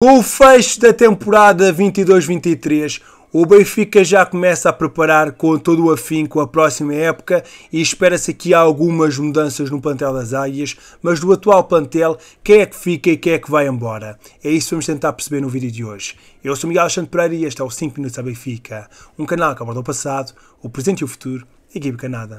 Com o fecho da temporada 22-23, o Benfica já começa a preparar com todo o afinco a próxima época e espera-se que há algumas mudanças no plantel das Águias, mas do atual plantel, quem é que fica e quem é que vai embora? É isso que vamos tentar perceber no vídeo de hoje. Eu sou Miguel Alexandre Pereira e este é o 5 Minutos a Benfica, um canal que aborda o passado, o presente e o futuro, equipe Canada.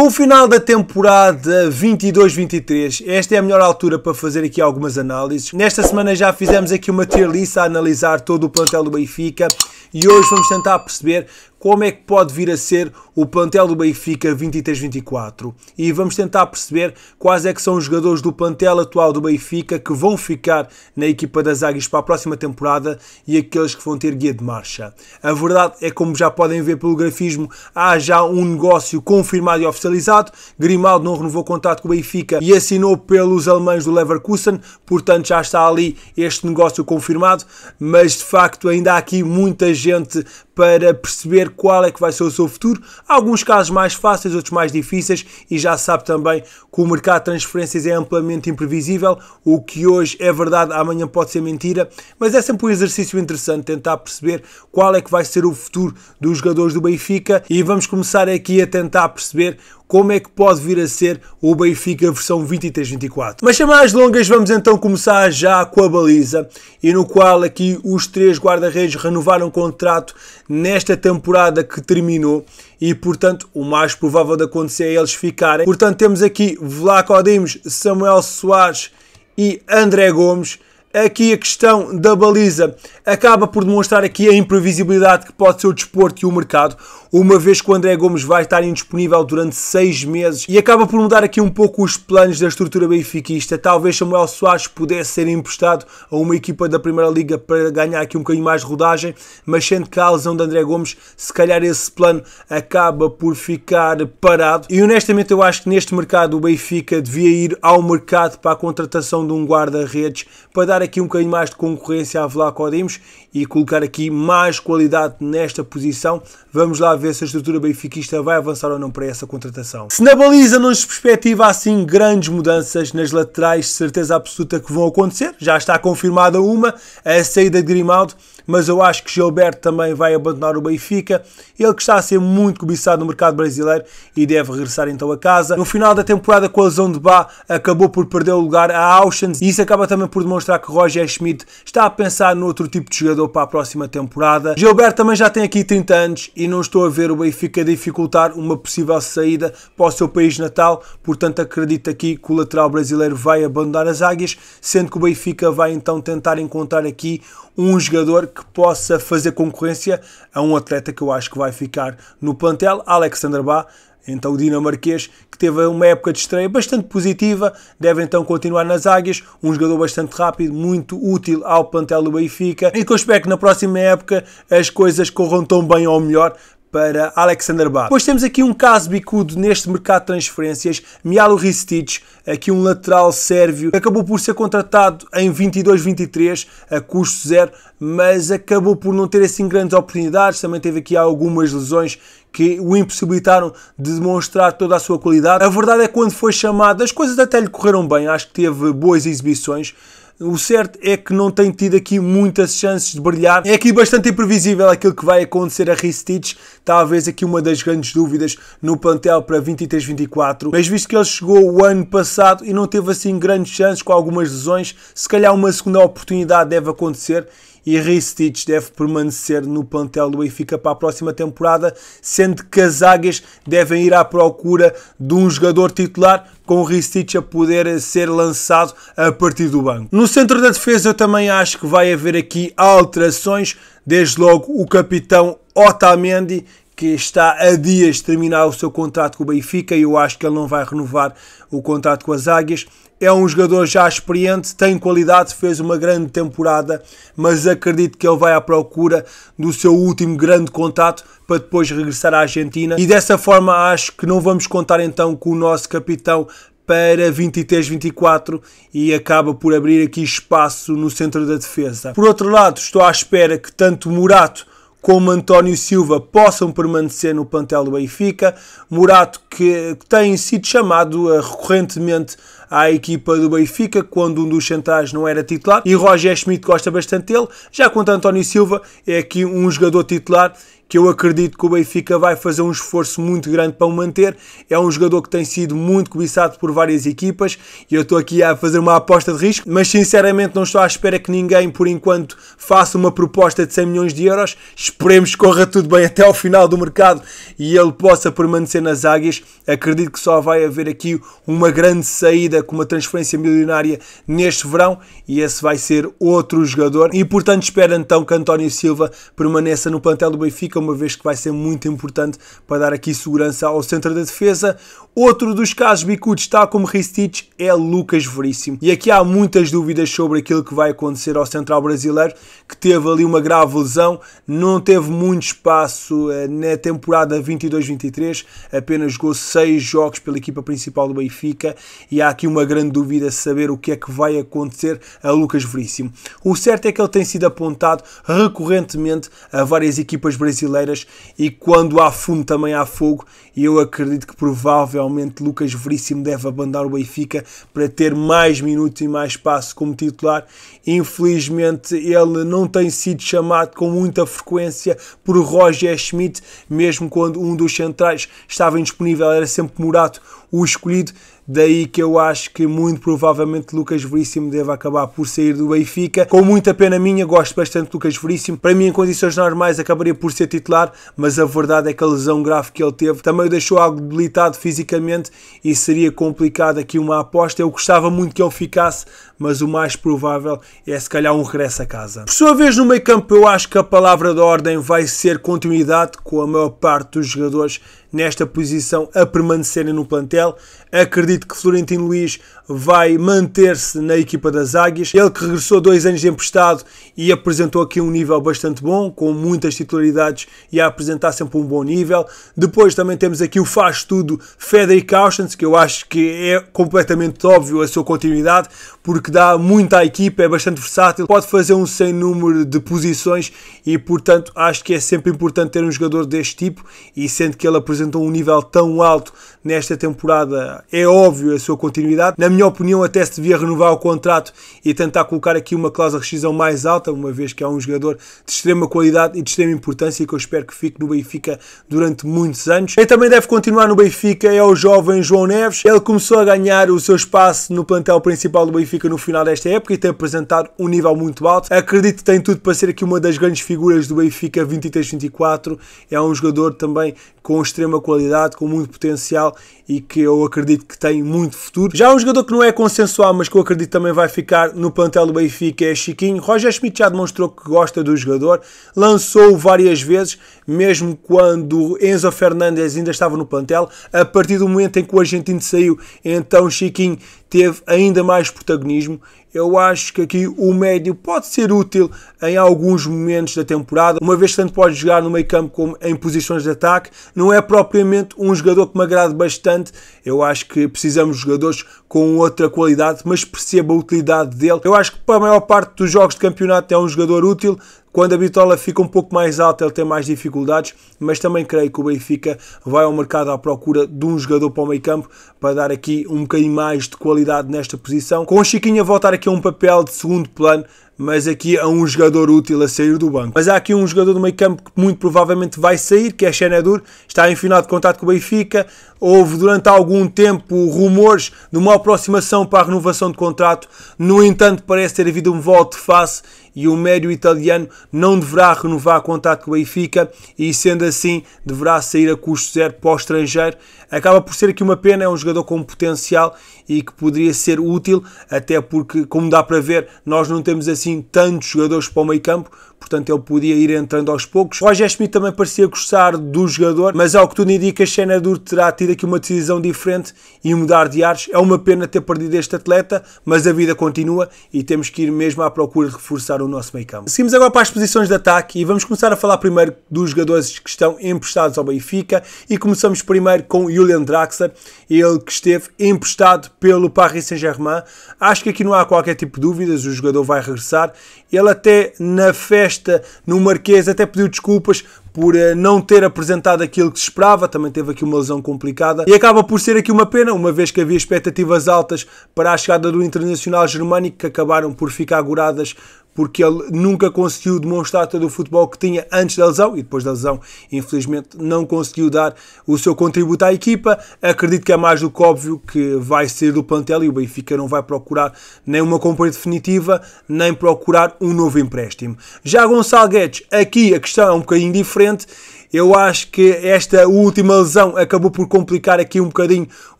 Com o final da temporada 22-23, esta é a melhor altura para fazer aqui algumas análises. Nesta semana já fizemos aqui uma tier list a analisar todo o plantel do Benfica e hoje vamos tentar perceber como é que pode vir a ser o plantel do Benfica 23-24 e vamos tentar perceber quais é que são os jogadores do plantel atual do Benfica que vão ficar na equipa das Águias para a próxima temporada e aqueles que vão ter guia de marcha. A verdade é como já podem ver pelo grafismo, há já um negócio confirmado e oficializado. Grimaldo não renovou contrato com o Benfica e assinou pelos alemães do Leverkusen, portanto já está ali este negócio confirmado, mas de facto ainda há aqui muita gente para perceber qual é que vai ser o seu futuro. Há alguns casos mais fáceis, outros mais difíceis, e já sabe também que o mercado de transferências é amplamente imprevisível. O que hoje é verdade, amanhã pode ser mentira, mas é sempre um exercício interessante tentar perceber qual é que vai ser o futuro dos jogadores do Benfica. E vamos começar aqui a tentar perceber como é que pode vir a ser o Benfica versão 23-24. Mas sem mais longas, vamos então começar já com a baliza, e no qual aqui os três guarda-redes renovaram o contrato nesta temporada que terminou, e portanto o mais provável de acontecer é eles ficarem. Portanto temos aqui Vlaco Dimos, Samuel Soares e André Gomes aqui a questão da baliza acaba por demonstrar aqui a imprevisibilidade que pode ser o desporto e o mercado uma vez que o André Gomes vai estar indisponível durante seis meses e acaba por mudar aqui um pouco os planos da estrutura benfiquista. Talvez Samuel Soares pudesse ser emprestado a uma equipa da Primeira Liga para ganhar aqui um bocadinho mais de rodagem, mas sendo que a lesão de André Gomes, se calhar esse plano acaba por ficar parado. E honestamente, eu acho que neste mercado o Benfica devia ir ao mercado para a contratação de um guarda-redes para dar aqui um bocadinho mais de concorrência a Vlaco Dimos e colocar aqui mais qualidade nesta posição. Vamos lá ver se a estrutura benfiquista vai avançar ou não para essa contratação. Se na baliza não se perspectiva assim grandes mudanças nas laterais, certeza absoluta que vão acontecer, já está confirmada uma, a saída de Grimaldo, mas eu acho que Gilberto também vai abandonar o Benfica. Ele que está a ser muito cobiçado no mercado brasileiro e deve regressar então a casa. No final da temporada com a lesão de Bá, acabou por perder o lugar a Auschwitz e isso acaba também por demonstrar que Roger Schmidt está a pensar noutro tipo de jogador para a próxima temporada. Gilberto também já tem aqui 30 anos e não estou a ver o Benfica dificultar uma possível saída para o seu país natal, portanto acredito aqui que o lateral brasileiro vai abandonar as águias, sendo que o Benfica vai então tentar encontrar aqui um jogador que que possa fazer concorrência a um atleta que eu acho que vai ficar no plantel, Alexander Bá, então o dinamarquês, que teve uma época de estreia bastante positiva, deve então continuar nas águias, um jogador bastante rápido, muito útil ao plantel do Benfica, e que eu espero que na próxima época as coisas corram tão bem ou melhor para Alexander Bá. Depois temos aqui um caso bicudo neste mercado de transferências, Mialo Ristic, aqui um lateral sérvio, acabou por ser contratado em 22-23 a custo zero, mas acabou por não ter assim grandes oportunidades, também teve aqui algumas lesões que o impossibilitaram de demonstrar toda a sua qualidade. A verdade é que quando foi chamado, as coisas até lhe correram bem, acho que teve boas exibições, o certo é que não tem tido aqui muitas chances de brilhar. É aqui bastante imprevisível aquilo que vai acontecer a Ristich. Talvez aqui uma das grandes dúvidas no plantel para 23-24. Mas visto que ele chegou o ano passado e não teve assim grandes chances com algumas lesões, se calhar uma segunda oportunidade deve acontecer e Ristich deve permanecer no plantel do Benfica para a próxima temporada, sendo que as águias devem ir à procura de um jogador titular com Ristich a poder ser lançado a partir do banco. No centro da defesa eu também acho que vai haver aqui alterações, desde logo o capitão Otamendi, que está a dias de terminar o seu contrato com o Benfica e eu acho que ele não vai renovar o contrato com as Águias é um jogador já experiente, tem qualidade, fez uma grande temporada, mas acredito que ele vai à procura do seu último grande contato para depois regressar à Argentina. E dessa forma acho que não vamos contar então com o nosso capitão para 23-24 e acaba por abrir aqui espaço no centro da defesa. Por outro lado, estou à espera que tanto Murato como António Silva possam permanecer no plantel do Benfica. Murato que tem sido chamado eh, recorrentemente à equipa do Benfica quando um dos centrais não era titular e Roger Schmidt gosta bastante dele, já quanto António Silva é aqui um jogador titular que eu acredito que o Benfica vai fazer um esforço muito grande para o manter. É um jogador que tem sido muito cobiçado por várias equipas e eu estou aqui a fazer uma aposta de risco, mas sinceramente não estou à espera que ninguém, por enquanto, faça uma proposta de 100 milhões de euros. Esperemos que corra tudo bem até ao final do mercado e ele possa permanecer nas águias. Acredito que só vai haver aqui uma grande saída com uma transferência milionária neste verão e esse vai ser outro jogador. E portanto espero então que António Silva permaneça no plantel do Benfica uma vez que vai ser muito importante para dar aqui segurança ao centro da defesa. Outro dos casos bicudos, tal como Ristich, é Lucas Veríssimo. E aqui há muitas dúvidas sobre aquilo que vai acontecer ao central brasileiro, que teve ali uma grave lesão, não teve muito espaço eh, na temporada 22-23, apenas jogou 6 jogos pela equipa principal do Benfica e há aqui uma grande dúvida saber o que é que vai acontecer a Lucas Veríssimo. O certo é que ele tem sido apontado recorrentemente a várias equipas brasileiras e quando há fumo também há fogo e eu acredito que provável provavelmente Lucas Veríssimo deve abandonar o Benfica para ter mais minutos e mais espaço como titular. Infelizmente, ele não tem sido chamado com muita frequência por Roger Schmidt, mesmo quando um dos centrais estava indisponível, era sempre Murato o escolhido. Daí que eu acho que muito provavelmente Lucas Veríssimo deve acabar por sair do Benfica. Com muita pena minha, gosto bastante de Lucas Veríssimo. Para mim, em condições normais, acabaria por ser titular, mas a verdade é que a lesão grave que ele teve também o deixou algo debilitado fisicamente e seria complicado aqui uma aposta. Eu gostava muito que ele ficasse, mas o mais provável é se calhar um regresso a casa. Por sua vez, no meio campo, eu acho que a palavra da ordem vai ser continuidade com a maior parte dos jogadores nesta posição a permanecerem no plantel. Acredito que Florentino Luiz vai manter-se na equipa das Águias. Ele que regressou dois anos de emprestado e apresentou aqui um nível bastante bom, com muitas titularidades e a apresentar sempre um bom nível. Depois também temos aqui o faz tudo Federico Austens, que eu acho que é completamente óbvio a sua continuidade, porque que dá muito à equipa, é bastante versátil, pode fazer um sem número de posições e, portanto, acho que é sempre importante ter um jogador deste tipo. E sendo que ele apresentou um nível tão alto nesta temporada, é óbvio a sua continuidade. Na minha opinião, até se devia renovar o contrato e tentar colocar aqui uma cláusula de rescisão mais alta, uma vez que é um jogador de extrema qualidade e de extrema importância e que eu espero que fique no Benfica durante muitos anos. Quem também deve continuar no Benfica é o jovem João Neves. Ele começou a ganhar o seu espaço no plantel principal do Benfica no no final desta época e tem apresentado um nível muito alto. Acredito que tem tudo para ser aqui uma das grandes figuras do Benfica 23-24. É um jogador também com extrema qualidade, com muito potencial e que eu acredito que tem muito futuro. Já um jogador que não é consensual, mas que eu acredito também vai ficar no plantel do Benfica é Chiquinho. Roger Schmidt já demonstrou que gosta do jogador, lançou-o várias vezes, mesmo quando Enzo Fernandes ainda estava no plantel. A partir do momento em que o argentino saiu, então Chiquinho teve ainda mais protagonismo eu acho que aqui o médio pode ser útil em alguns momentos da temporada, uma vez que tanto pode jogar no meio campo como em posições de ataque. Não é propriamente um jogador que me agrade bastante. Eu acho que precisamos de jogadores com outra qualidade, mas percebo a utilidade dele. Eu acho que para a maior parte dos jogos de campeonato é um jogador útil, quando a bitola fica um pouco mais alta, ele tem mais dificuldades, mas também creio que o Benfica vai ao mercado à procura de um jogador para o meio campo para dar aqui um bocadinho mais de qualidade nesta posição. Com o Chiquinho a voltar aqui a um papel de segundo plano, mas aqui a um jogador útil a sair do banco. Mas há aqui um jogador do meio campo que muito provavelmente vai sair, que é Xenadur, está em final de contato com o Benfica, houve durante algum tempo rumores de uma aproximação para a renovação de contrato, no entanto parece ter havido um voto de face e o médio italiano não deverá renovar o contrato com o Benfica e, sendo assim, deverá sair a custo zero para o estrangeiro. Acaba por ser aqui uma pena, é um jogador com potencial e que poderia ser útil, até porque, como dá para ver, nós não temos assim tantos jogadores para o meio campo, portanto ele podia ir entrando aos poucos. Roger Schmidt também parecia gostar do jogador, mas ao que tudo indica, Xenadur terá tido aqui uma decisão diferente e mudar de ares. É uma pena ter perdido este atleta, mas a vida continua e temos que ir mesmo à procura de reforçar o nosso meio campo. Seguimos agora para as posições de ataque e vamos começar a falar primeiro dos jogadores que estão emprestados ao Benfica e começamos primeiro com Julian Draxler, ele que esteve emprestado pelo Paris Saint-Germain. Acho que aqui não há qualquer tipo de dúvidas, o jogador vai regressar. Ele até na festa festa no Marquês, até pediu desculpas por eh, não ter apresentado aquilo que se esperava, também teve aqui uma lesão complicada e acaba por ser aqui uma pena, uma vez que havia expectativas altas para a chegada do Internacional Germânico que acabaram por ficar agoradas porque ele nunca conseguiu demonstrar todo o futebol que tinha antes da lesão e depois da lesão, infelizmente, não conseguiu dar o seu contributo à equipa. Acredito que é mais do que óbvio que vai sair do plantel e o Benfica não vai procurar nem uma compra definitiva, nem procurar um novo empréstimo. Já Gonçalo Guedes, aqui a questão é um bocadinho diferente frente. Eu acho que esta última lesão acabou por complicar aqui um bocadinho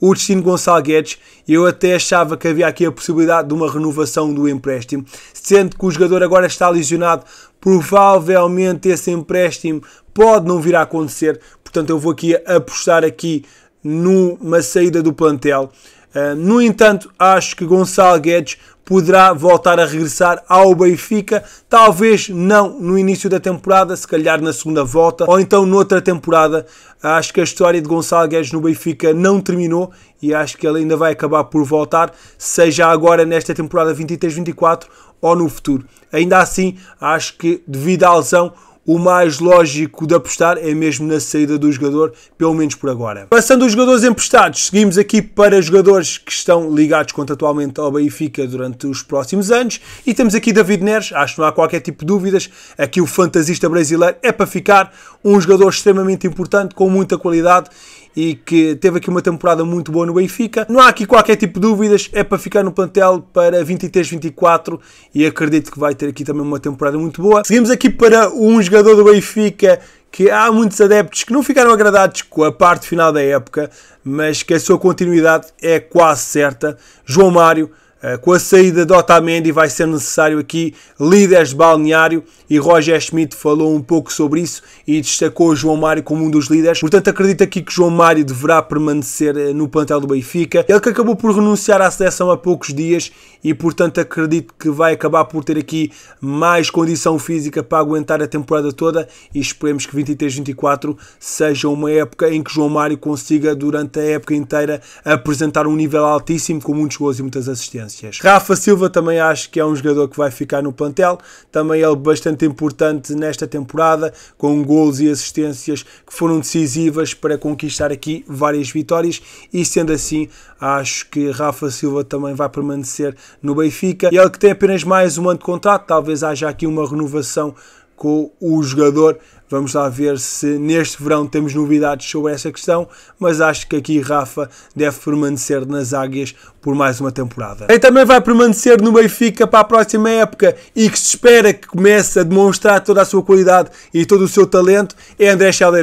o destino de Gonçalo Guedes. Eu até achava que havia aqui a possibilidade de uma renovação do empréstimo, sendo que o jogador agora está lesionado. Provavelmente esse empréstimo pode não vir a acontecer. Portanto, eu vou aqui apostar aqui numa saída do plantel. Ah, no entanto, acho que Gonçalo Guedes poderá voltar a regressar ao Benfica, talvez não no início da temporada, se calhar na segunda volta ou então noutra temporada. Acho que a história de Gonçalo Guedes no Benfica não terminou e acho que ele ainda vai acabar por voltar, seja agora nesta temporada 23-24 ou no futuro. Ainda assim, acho que devido à lesão o mais lógico de apostar é mesmo na saída do jogador, pelo menos por agora. Passando os jogadores emprestados, seguimos aqui para jogadores que estão ligados contratualmente ao Benfica durante os próximos anos e temos aqui David Neres, acho que não há qualquer tipo de dúvidas, aqui o fantasista brasileiro é para ficar, um jogador extremamente importante, com muita qualidade e que teve aqui uma temporada muito boa no Benfica. Não há aqui qualquer tipo de dúvidas, é para ficar no plantel para 23-24 e acredito que vai ter aqui também uma temporada muito boa. Seguimos aqui para um jogador do Benfica que há muitos adeptos que não ficaram agradados com a parte final da época, mas que a sua continuidade é quase certa. João Mário eh, com a saída de Otamendi vai ser necessário aqui líderes de balneário e Roger Schmidt falou um pouco sobre isso e destacou João Mário como um dos líderes. Portanto, acredito aqui que João Mário deverá permanecer eh, no plantel do Benfica. Ele que acabou por renunciar à seleção há poucos dias e, portanto, acredito que vai acabar por ter aqui mais condição física para aguentar a temporada toda e esperemos que 23-24 seja uma época em que João Mário consiga, durante a época inteira, apresentar um nível altíssimo com muitos gols e muitas assistências circunstâncias. Rafa Silva também acho que é um jogador que vai ficar no plantel, também ele bastante importante nesta temporada, com gols e assistências que foram decisivas para conquistar aqui várias vitórias e sendo assim acho que Rafa Silva também vai permanecer no Benfica. E Ele que tem apenas mais um ano de contrato, talvez haja aqui uma renovação com o jogador, Vamos lá ver se neste verão temos novidades sobre essa questão, mas acho que aqui Rafa deve permanecer nas Águias por mais uma temporada. E também vai permanecer no Benfica para a próxima época e que se espera que comece a demonstrar toda a sua qualidade e todo o seu talento é André Scheller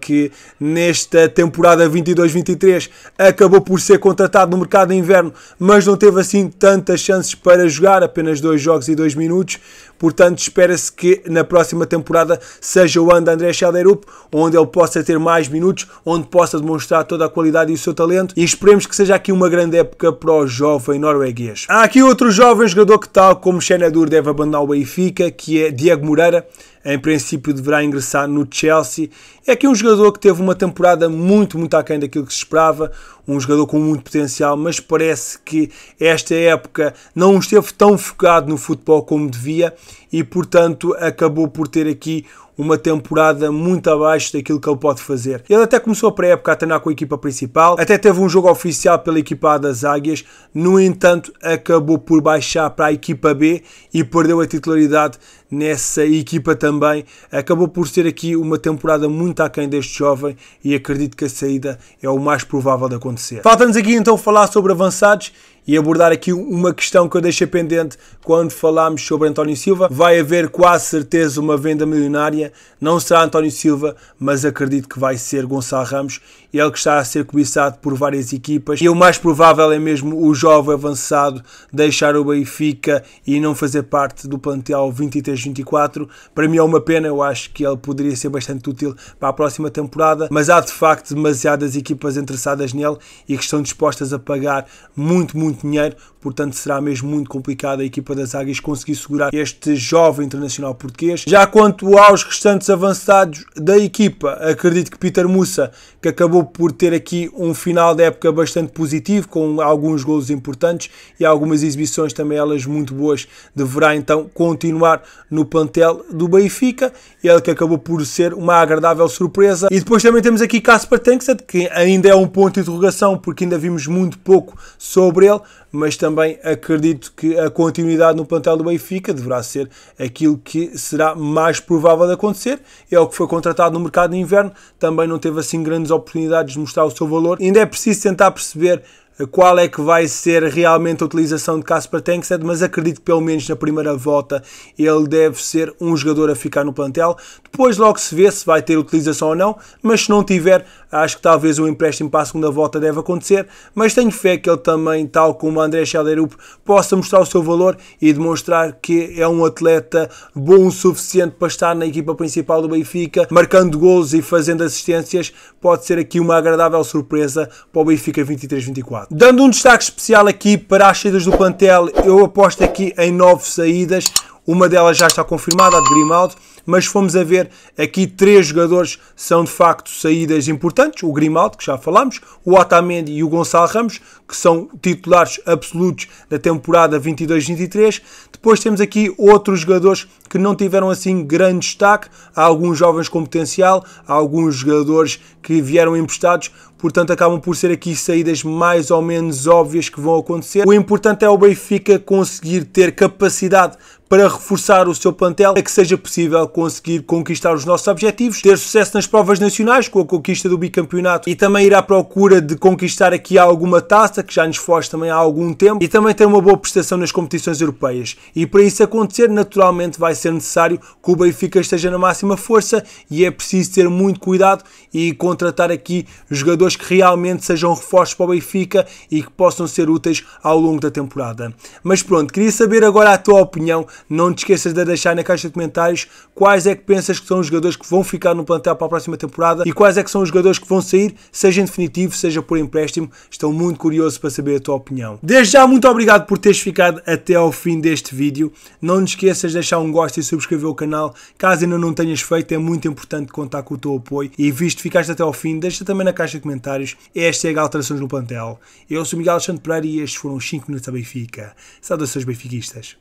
que nesta temporada 22-23 acabou por ser contratado no mercado de inverno, mas não teve assim tantas chances para jogar, apenas dois jogos e dois minutos. Portanto, espera-se que na próxima temporada seja o ano de André Chelderup, onde ele possa ter mais minutos, onde possa demonstrar toda a qualidade e o seu talento. E esperemos que seja aqui uma grande época para o jovem norueguês. Há aqui outro jovem jogador que, tal como Xenadur, deve abandonar o Benfica, que é Diego Moreira em princípio deverá ingressar no Chelsea. É aqui um jogador que teve uma temporada muito, muito aquém daquilo que se esperava, um jogador com muito potencial, mas parece que esta época não esteve tão focado no futebol como devia e, portanto, acabou por ter aqui uma temporada muito abaixo daquilo que ele pode fazer. Ele até começou a pré-época a treinar com a equipa principal, até teve um jogo oficial pela equipa A das Águias, no entanto, acabou por baixar para a equipa B e perdeu a titularidade nessa equipa também. Acabou por ser aqui uma temporada muito aquém deste jovem e acredito que a saída é o mais provável de acontecer. Falta-nos aqui então falar sobre avançados e abordar aqui uma questão que eu deixei pendente quando falámos sobre António Silva. Vai haver quase certeza uma venda milionária, não será António Silva, mas acredito que vai ser Gonçalo Ramos ele que está a ser cobiçado por várias equipas. E o mais provável é mesmo o jovem avançado deixar o Benfica e não fazer parte do plantel 23-24. Para mim é uma pena, eu acho que ele poderia ser bastante útil para a próxima temporada, mas há de facto demasiadas equipas interessadas nele e que estão dispostas a pagar muito, muito dinheiro portanto será mesmo muito complicado a equipa das Águias conseguir segurar este jovem internacional português. Já quanto aos restantes avançados da equipa, acredito que Peter Musa, que acabou por ter aqui um final da época bastante positivo, com alguns golos importantes e algumas exibições também elas muito boas, deverá então continuar no plantel do Benfica, ele que acabou por ser uma agradável surpresa. E depois também temos aqui Casper Tenkset, que ainda é um ponto de interrogação, porque ainda vimos muito pouco sobre ele, mas também também acredito que a continuidade no plantel do Benfica deverá ser aquilo que será mais provável de acontecer. É o que foi contratado no mercado de inverno, também não teve assim grandes oportunidades de mostrar o seu valor. Ainda é preciso tentar perceber eh, qual é que vai ser realmente a utilização de Casper Tengsted, mas acredito que pelo menos na primeira volta ele deve ser um jogador a ficar no plantel. Depois logo se vê se vai ter utilização ou não, mas se não tiver, acho que talvez o empréstimo para a segunda volta deve acontecer, mas tenho fé que ele também, tal como o André Chalerup, possa mostrar o seu valor e demonstrar que é um atleta bom o suficiente para estar na equipa principal do Benfica, marcando golos e fazendo assistências, pode ser aqui uma agradável surpresa para o Benfica 23-24. Dando um destaque especial aqui para as saídas do plantel, eu aposto aqui em nove saídas, uma delas já está confirmada, a de Grimaldo, mas fomos a ver aqui três jogadores são de facto saídas importantes, o Grimaldo, que já falámos, o Otamendi e o Gonçalo Ramos, que são titulares absolutos da temporada 22-23. Depois temos aqui outros jogadores que não tiveram assim grande destaque, há alguns jovens com potencial, há alguns jogadores que vieram emprestados, portanto acabam por ser aqui saídas mais ou menos óbvias que vão acontecer. O importante é o Benfica conseguir ter capacidade para reforçar o seu plantel é que seja possível conseguir conquistar os nossos objetivos, ter sucesso nas provas nacionais com a conquista do bicampeonato e também ir à procura de conquistar aqui alguma taça que já nos foge também há algum tempo e também ter uma boa prestação nas competições europeias. E para isso acontecer, naturalmente vai ser necessário que o Benfica esteja na máxima força e é preciso ter muito cuidado e contratar aqui jogadores que realmente sejam reforços para o Benfica e que possam ser úteis ao longo da temporada. Mas pronto, queria saber agora a tua opinião não te esqueças de deixar na caixa de comentários quais é que pensas que são os jogadores que vão ficar no plantel para a próxima temporada e quais é que são os jogadores que vão sair, seja em definitivo, seja por empréstimo. Estou muito curioso para saber a tua opinião. Desde já, muito obrigado por teres ficado até ao fim deste vídeo. Não te esqueças de deixar um gosto e subscrever o canal. Caso ainda não tenhas feito, é muito importante contar com o teu apoio. E visto que ficaste até ao fim, deixa também na caixa de comentários é a alterações no plantel. Eu sou Miguel Alexandre Pereira e estes foram os 5 minutos da Benfica. Saudações benfiquistas.